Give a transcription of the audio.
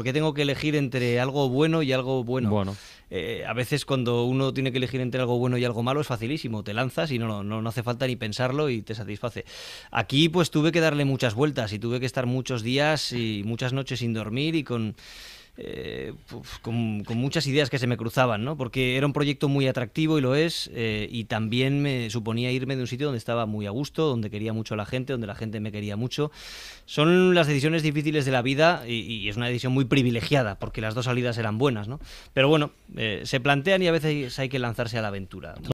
¿Por qué tengo que elegir entre algo bueno y algo bueno? Bueno. Eh, a veces cuando uno tiene que elegir entre algo bueno y algo malo es facilísimo, te lanzas y no, no, no hace falta ni pensarlo y te satisface. Aquí pues tuve que darle muchas vueltas y tuve que estar muchos días y muchas noches sin dormir y con eh, pues, con, muchas ideas que se me cruzaban, ¿no? Porque era un proyecto muy atractivo y lo es, eh, y también me suponía irme de un sitio donde estaba muy a gusto, donde quería mucho a la gente, donde la gente me quería mucho. Son las decisiones difíciles de la vida y, es una decisión muy privilegiada, porque las dos salidas eran buenas, ¿no? Pero bueno, eh, se plantean y a veces hay que lanzarse a la aventura.